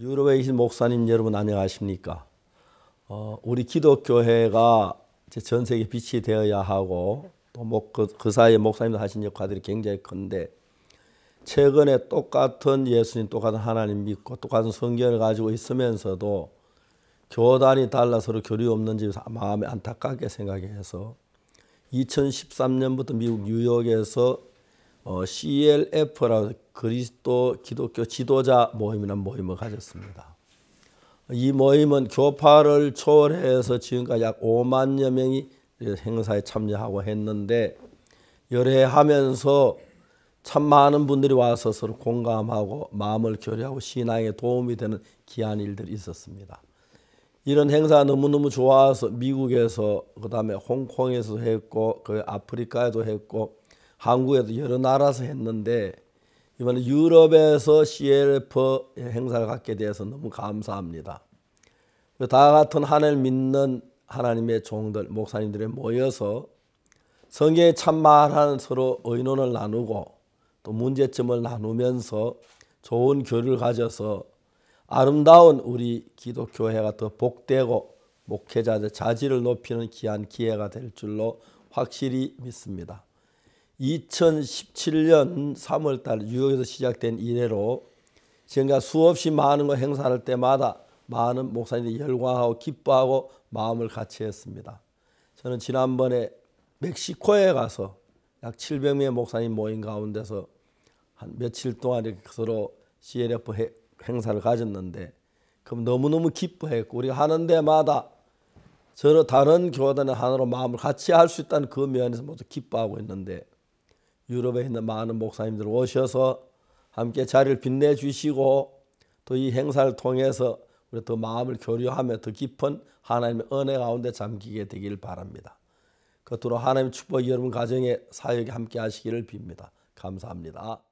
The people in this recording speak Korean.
유럽에 계신 목사님 여러분 안녕하십니까? 어, 우리 기독교회가 전 세계 빛이 되어야 하고 또그 그 사이에 목사님도 하신 역할들이 굉장히 큰데 최근에 똑같은 예수님, 똑같은 하나님 믿고 똑같은 성경을 가지고 있으면서도 교단이 달라 서로 교류 없는 집 마음에 안타깝게 생각해서 2013년부터 미국 뉴욕에서 어, CLF라고 그리스도 기독교 지도자 모임이라는 모임을 가졌습니다. 이 모임은 교파를 초월해서 지금까지 약 5만여 명이 행사에 참여하고 했는데 열애하면서 참 많은 분들이 와서 서로 공감하고 마음을 교류하고 신앙에 도움이 되는 귀한 일들이 있었습니다. 이런 행사 너무너무 좋아서 미국에서 그다음에 홍콩에서 했고 그 아프리카에도 했고 한국에도 여러 나라에서 했는데 이번에 유럽에서 CLF 행사를 갖게 돼서 너무 감사합니다. 다 같은 하늘 믿는 하나님의 종들, 목사님들이 모여서 성경의 참말한 서로 의논을 나누고 또 문제점을 나누면서 좋은 교류를 가져서 아름다운 우리 기독교회가 더 복되고 목회자들 자질을 높이는 귀한 기회가 될 줄로 확실히 믿습니다. 2017년 3월달 뉴욕에서 시작된 이래로 지금까 지 수없이 많은 거 행사할 때마다 많은 목사님들이 열광하고 기뻐하고 마음을 같이 했습니다. 저는 지난번에 멕시코에 가서 약 700명의 목사님 모임 가운데서 한 며칠 동안 이렇게 서로 CLF 행사를 가졌는데 그럼 너무너무 기뻐했고 우리가 하는 데마다 저로 다른 교단의 하나로 마음을 같이 할 수 있다는 그 면에서 모두 기뻐하고 있는데 유럽에 있는 많은 목사님들 오셔서 함께 자리를 빛내 주시고 또 이 행사를 통해서 우리 더 마음을 교류하며 더 깊은 하나님의 은혜 가운데 잠기게 되기를 바랍니다. 겉으로 하나님의 축복이 여러분 가정의 사역에 함께 하시기를 빕니다. 감사합니다.